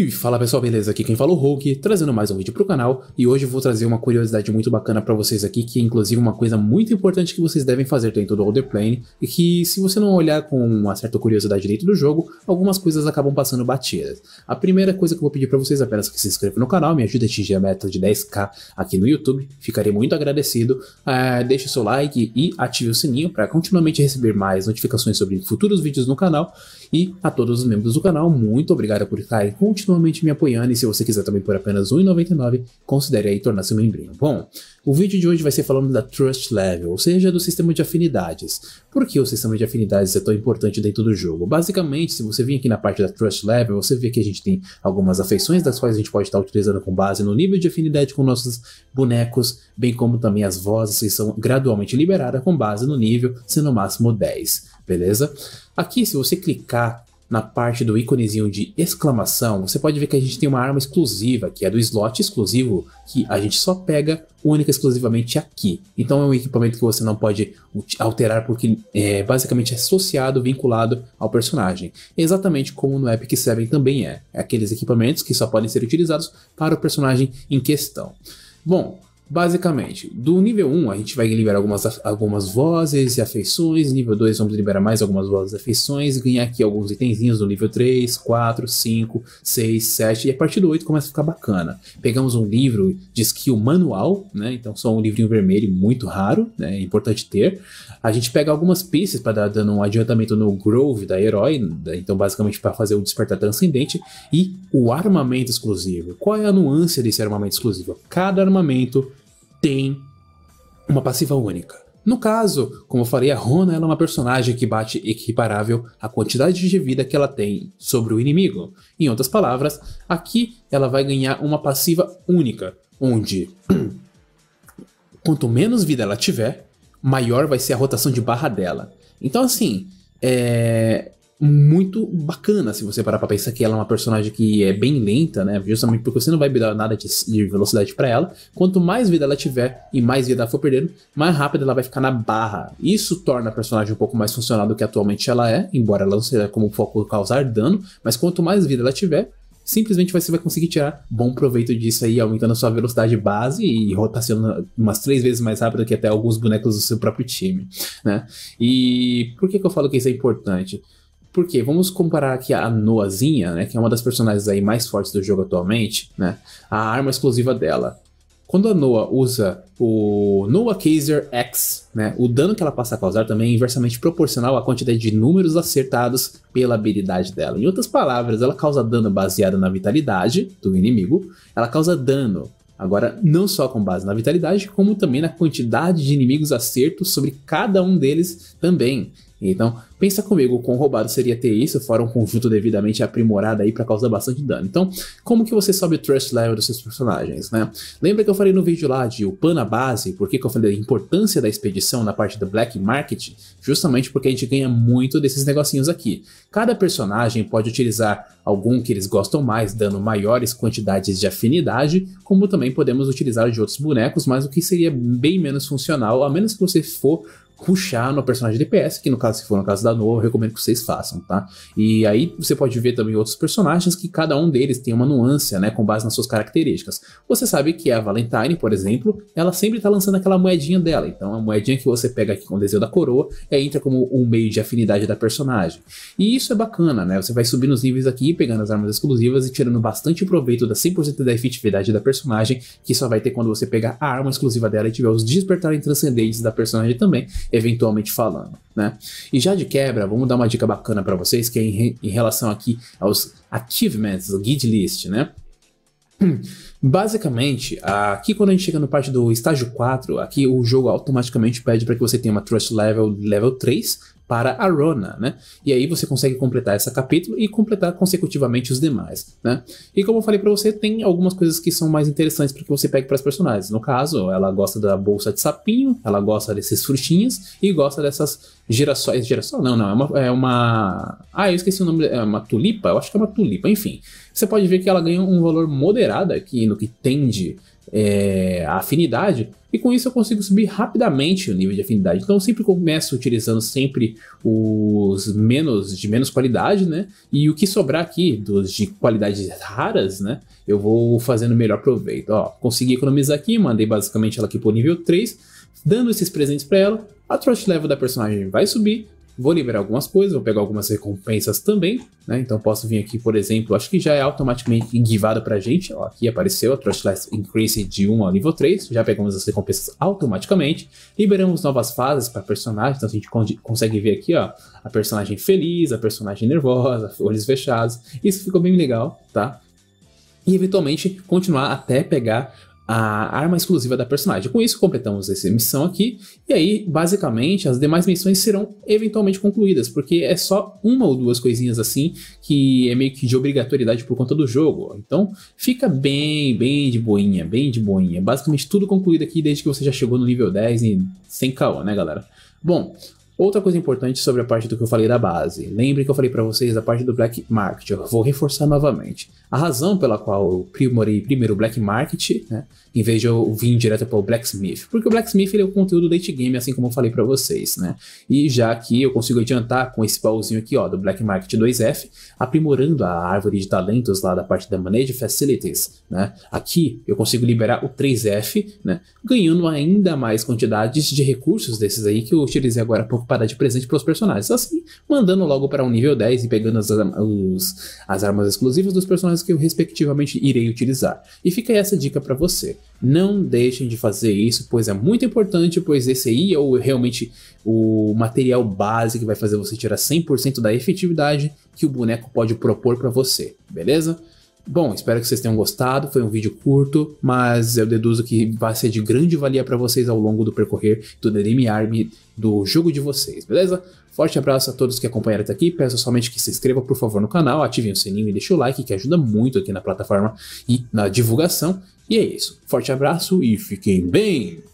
E fala pessoal, beleza? Aqui quem fala é o Hulk, trazendo mais um vídeo pro canal e hoje vou trazer uma curiosidade muito bacana para vocês aqui, que é inclusive uma coisa muito importante que vocês devem fazer dentro do Older Plane, e que se você não olhar com uma certa curiosidade dentro do jogo, algumas coisas acabam passando batidas. A primeira coisa que eu vou pedir para vocês é apenas que se inscrevam no canal, me ajude a atingir a meta de 10k aqui no YouTube, ficarei muito agradecido, é, deixe seu like e ative o sininho para continuamente receber mais notificações sobre futuros vídeos no canal, e a todos os membros do canal, muito obrigado por estarem continuando continuamente me apoiando e se você quiser também por apenas R$1,99, considere aí tornar-se um membrinho. Bom, o vídeo de hoje vai ser falando da Trust Level, ou seja, do sistema de afinidades. Por que o sistema de afinidades é tão importante dentro do jogo? Basicamente, se você vir aqui na parte da Trust Level, você vê que a gente tem algumas afeições das quais a gente pode estar utilizando com base no nível de afinidade com nossos bonecos, bem como também as vozes que são gradualmente liberadas com base no nível, sendo no máximo 10, beleza? Aqui, se você clicar na parte do íconezinho de exclamação, você pode ver que a gente tem uma arma exclusiva, que é do slot exclusivo, que a gente só pega única exclusivamente aqui. Então é um equipamento que você não pode alterar porque é basicamente é associado, vinculado ao personagem. Exatamente como no Epic 7 também é. é aqueles equipamentos que só podem ser utilizados para o personagem em questão. Bom, Basicamente, do nível 1 a gente vai liberar algumas, algumas vozes e afeições, nível 2 vamos liberar mais algumas vozes e afeições, ganhar aqui alguns itenzinhos do nível 3, 4, 5, 6, 7, e a partir do 8 começa a ficar bacana. Pegamos um livro de skill manual, né? Então só um livrinho vermelho, muito raro, né? É importante ter. A gente pega algumas pistas para dar dando um adiantamento no Grove da herói, né? então basicamente para fazer o despertar transcendente, e o armamento exclusivo. Qual é a nuance desse armamento exclusivo? Cada armamento tem uma passiva única. No caso, como eu falei, a Rona é uma personagem que bate equiparável à quantidade de vida que ela tem sobre o inimigo. Em outras palavras, aqui ela vai ganhar uma passiva única, onde quanto menos vida ela tiver, maior vai ser a rotação de barra dela. Então assim, é muito bacana, se você parar pra pensar que ela é uma personagem que é bem lenta, né? Justamente porque você não vai dar nada de, de velocidade para ela. Quanto mais vida ela tiver e mais vida ela for perdendo, mais rápida ela vai ficar na barra. Isso torna a personagem um pouco mais funcional do que atualmente ela é, embora ela não seja como foco causar dano, mas quanto mais vida ela tiver, simplesmente você vai conseguir tirar bom proveito disso aí, aumentando a sua velocidade base e rotacionando umas três vezes mais rápido que até alguns bonecos do seu próprio time, né? E por que, que eu falo que isso é importante? Por quê? Vamos comparar aqui a Noazinha, né, que é uma das personagens aí mais fortes do jogo atualmente, né, a arma exclusiva dela. Quando a Noa usa o Noa Kaiser X, né, o dano que ela passa a causar também é inversamente proporcional à quantidade de números acertados pela habilidade dela. Em outras palavras, ela causa dano baseado na vitalidade do inimigo, ela causa dano Agora, não só com base na vitalidade, como também na quantidade de inimigos acertos sobre cada um deles também. Então, pensa comigo, com roubado seria ter isso, fora um conjunto devidamente aprimorado aí para causar bastante dano. Então, como que você sobe o trust level dos seus personagens, né? Lembra que eu falei no vídeo lá de upar a base, porque que eu falei da importância da expedição na parte do black market? Justamente porque a gente ganha muito desses negocinhos aqui. Cada personagem pode utilizar algum que eles gostam mais, dando maiores quantidades de afinidade, como também podemos utilizar de outros bonecos, mas o que seria bem menos funcional, a menos que você for ruxar no personagem DPS, que no caso, se for no caso da Noa, eu recomendo que vocês façam, tá? E aí você pode ver também outros personagens que cada um deles tem uma nuance, né, com base nas suas características. Você sabe que a Valentine, por exemplo, ela sempre tá lançando aquela moedinha dela, então a moedinha que você pega aqui com o desejo da coroa é, entra como um meio de afinidade da personagem. E isso é bacana, né? Você vai subindo os níveis aqui, pegando as armas exclusivas e tirando bastante proveito da 100% da efetividade da personagem, que só vai ter quando você pegar a arma exclusiva dela e tiver os despertarem transcendentes da personagem também, eventualmente falando, né? E já de quebra, vamos dar uma dica bacana para vocês que é em, em, relação aqui aos achievements, o guide list, né? Basicamente, aqui quando a gente chega no parte do estágio 4, aqui o jogo automaticamente pede para que você tenha uma trust level level 3, para a Rona, né? E aí você consegue completar esse capítulo e completar consecutivamente os demais, né? E como eu falei para você, tem algumas coisas que são mais interessantes para que você pegue para as personagens. No caso, ela gosta da bolsa de sapinho, ela gosta desses frutinhas e gosta dessas girassóis, girassol não, não, é uma, é uma, ah, eu esqueci o nome, é uma tulipa, eu acho que é uma tulipa, enfim. Você pode ver que ela ganha um valor moderado aqui no que tende é, a afinidade, e com isso eu consigo subir rapidamente o nível de afinidade. Então eu sempre começo utilizando sempre os menos de menos qualidade, né? E o que sobrar aqui dos de qualidades raras, né? Eu vou fazendo melhor proveito. Ó, consegui economizar aqui, mandei basicamente ela aqui pro nível 3, dando esses presentes para ela. A trust level da personagem vai subir Vou liberar algumas coisas, vou pegar algumas recompensas também, né? Então posso vir aqui, por exemplo, acho que já é automaticamente givado pra gente. Ó, aqui apareceu a Trustless Increase de 1 ao nível 3, já pegamos as recompensas automaticamente. Liberamos novas fases para personagens, então a gente consegue ver aqui, ó, a personagem feliz, a personagem nervosa, olhos fechados. Isso ficou bem legal, tá? e eventualmente continuar até pegar a arma exclusiva da personagem. Com isso, completamos essa missão aqui, e aí, basicamente, as demais missões serão eventualmente concluídas, porque é só uma ou duas coisinhas assim que é meio que de obrigatoriedade por conta do jogo. Então, fica bem, bem de boinha, bem de boinha. Basicamente, tudo concluído aqui desde que você já chegou no nível 10 e sem caô, né, galera? Bom, Outra coisa importante sobre a parte do que eu falei da base. Lembre que eu falei para vocês da parte do black market. Eu vou reforçar novamente. A razão pela qual eu primorei primeiro o black market, né, em vez de eu vir direto para o blacksmith, porque o blacksmith ele é o conteúdo late game, assim como eu falei para vocês, né? E já que eu consigo adiantar com esse pauzinho aqui, ó, do black market 2F, aprimorando a árvore de talentos lá da parte da manage facilities, né? Aqui eu consigo liberar o 3F, né, ganhando ainda mais quantidades de recursos desses aí que eu utilizei agora por pouco para dar de presente para os personagens. Assim, mandando logo para um nível 10 e pegando as, os, as armas exclusivas dos personagens que eu respectivamente irei utilizar. E fica essa dica para você. Não deixem de fazer isso, pois é muito importante, pois esse aí é o, realmente o material base que vai fazer você tirar 100% da efetividade que o boneco pode propor para você, beleza? Bom, espero que vocês tenham gostado. Foi um vídeo curto, mas eu deduzo que vai ser de grande valia para vocês ao longo do percorrer do Nerimi Army do jogo de vocês, beleza? Forte abraço a todos que acompanharam até aqui. Peço somente que se inscreva, por favor, no canal, ativem o sininho e deixem o like, que ajuda muito aqui na plataforma e na divulgação. E é isso. Forte abraço e fiquem bem!